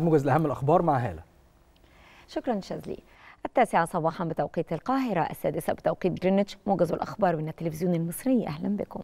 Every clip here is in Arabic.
موجز لأهم الأخبار مع هالة شكرا شاذلي التاسعة صباحا بتوقيت القاهرة السادسة بتوقيت جرينتش موجز الأخبار من التلفزيون المصري أهلا بكم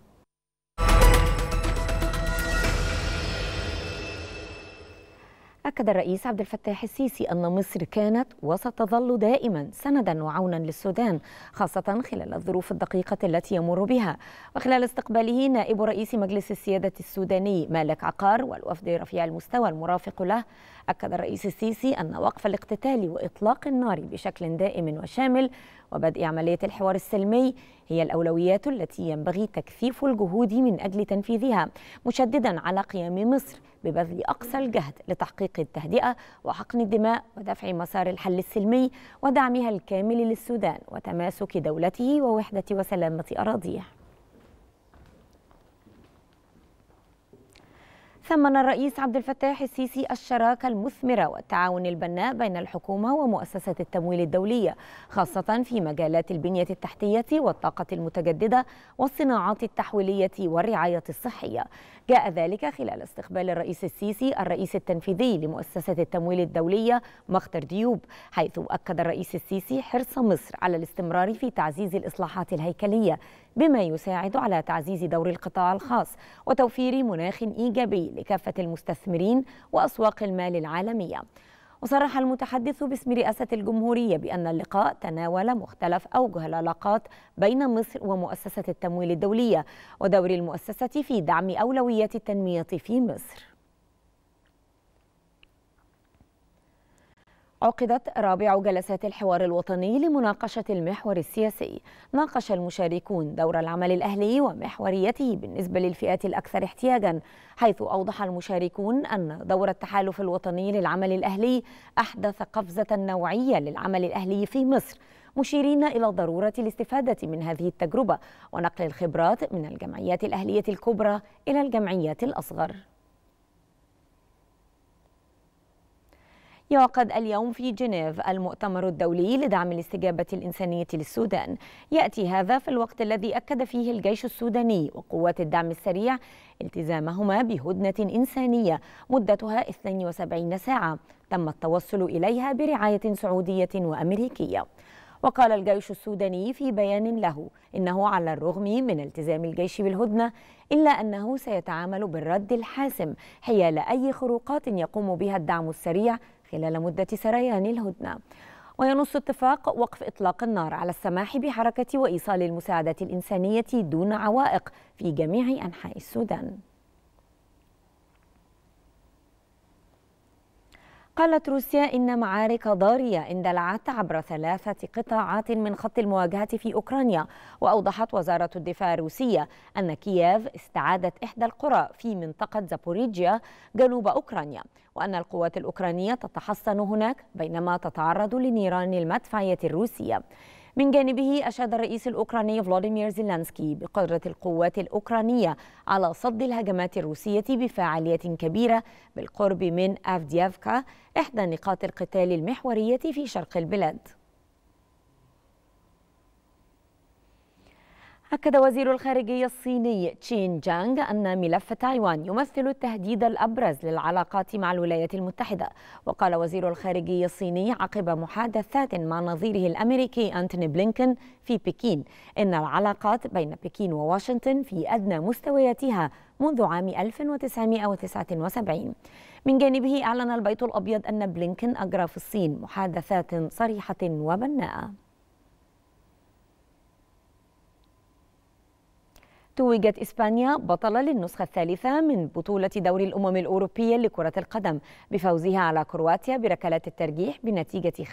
أكد الرئيس عبد الفتاح السيسي أن مصر كانت وستظل دائما سندا وعونا للسودان خاصة خلال الظروف الدقيقة التي يمر بها وخلال استقباله نائب رئيس مجلس السيادة السوداني مالك عقار والوفد رفيع المستوى المرافق له أكد الرئيس السيسي أن وقف الاقتتال وإطلاق النار بشكل دائم وشامل وبدء عملية الحوار السلمي هي الأولويات التي ينبغي تكثيف الجهود من أجل تنفيذها مشددا على قيام مصر ببذل أقصى الجهد لتحقيق التهدئة وحقن الدماء ودفع مسار الحل السلمي ودعمها الكامل للسودان وتماسك دولته ووحدة وسلامة أراضيه ثمن الرئيس عبد الفتاح السيسي الشراكة المثمرة والتعاون البناء بين الحكومة ومؤسسات التمويل الدولية خاصة في مجالات البنية التحتية والطاقة المتجددة والصناعات التحويلية والرعاية الصحية جاء ذلك خلال استقبال الرئيس السيسي الرئيس التنفيذي لمؤسسة التمويل الدولية مختر ديوب حيث أكد الرئيس السيسي حرص مصر على الاستمرار في تعزيز الإصلاحات الهيكلية بما يساعد على تعزيز دور القطاع الخاص وتوفير مناخ إيجابي لكافة المستثمرين وأسواق المال العالمية وصرح المتحدث باسم رئاسة الجمهورية بأن اللقاء تناول مختلف أوجه العلاقات بين مصر ومؤسسة التمويل الدولية ودور المؤسسة في دعم أولويات التنمية في مصر عقدت رابع جلسات الحوار الوطني لمناقشة المحور السياسي ناقش المشاركون دور العمل الأهلي ومحوريته بالنسبة للفئات الأكثر احتياجا حيث أوضح المشاركون أن دور التحالف الوطني للعمل الأهلي أحدث قفزة نوعية للعمل الأهلي في مصر مشيرين إلى ضرورة الاستفادة من هذه التجربة ونقل الخبرات من الجمعيات الأهلية الكبرى إلى الجمعيات الأصغر يعقد اليوم في جنيف المؤتمر الدولي لدعم الاستجابة الإنسانية للسودان يأتي هذا في الوقت الذي أكد فيه الجيش السوداني وقوات الدعم السريع التزامهما بهدنة إنسانية مدتها 72 ساعة تم التوصل إليها برعاية سعودية وأمريكية وقال الجيش السوداني في بيان له إنه على الرغم من التزام الجيش بالهدنة إلا أنه سيتعامل بالرد الحاسم حيال أي خروقات يقوم بها الدعم السريع خلال مدة سريان الهدنة وينص اتفاق وقف إطلاق النار على السماح بحركة وإيصال المساعدة الإنسانية دون عوائق في جميع أنحاء السودان قالت روسيا إن معارك ضارية اندلعت عبر ثلاثة قطاعات من خط المواجهة في أوكرانيا وأوضحت وزارة الدفاع الروسية أن كييف استعادت إحدى القرى في منطقة زابوريجيا جنوب أوكرانيا وأن القوات الأوكرانية تتحصن هناك بينما تتعرض لنيران المدفعية الروسية من جانبه أشاد الرئيس الأوكراني فلاديمير زيلانسكي بقدرة القوات الأوكرانية على صد الهجمات الروسية بفاعلية كبيرة بالقرب من أفديافكا إحدى نقاط القتال المحورية في شرق البلاد أكد وزير الخارجية الصيني تشين جانغ أن ملف تايوان يمثل التهديد الأبرز للعلاقات مع الولايات المتحدة وقال وزير الخارجية الصيني عقب محادثات مع نظيره الأمريكي أنتوني بلينكن في بكين إن العلاقات بين بكين وواشنطن في أدنى مستوياتها منذ عام 1979 من جانبه أعلن البيت الأبيض أن بلينكن أجرى في الصين محادثات صريحة وبناءة توجت إسبانيا بطلة للنسخة الثالثة من بطولة دوري الأمم الأوروبية لكرة القدم بفوزها على كرواتيا بركلات الترجيح بنتيجة 5-4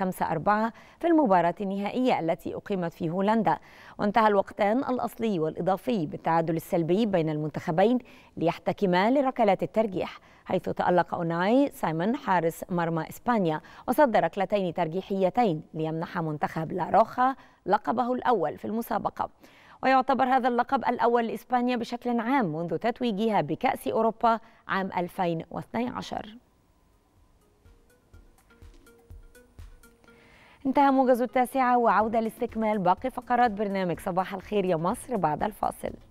في المباراة النهائية التي أقيمت في هولندا وانتهى الوقتان الأصلي والإضافي بالتعادل السلبي بين المنتخبين ليحتكما لركلات الترجيح حيث تألق أوناي سايمون حارس مرمى إسبانيا وصد ركلتين ترجيحيتين ليمنح منتخب لاروخا لقبه الأول في المسابقة ويعتبر هذا اللقب الأول لإسبانيا بشكل عام منذ تتويجها بكأس أوروبا عام 2012 انتهى موجز التاسعة وعودة لاستكمال باقي فقرات برنامج صباح الخير يا مصر بعد الفاصل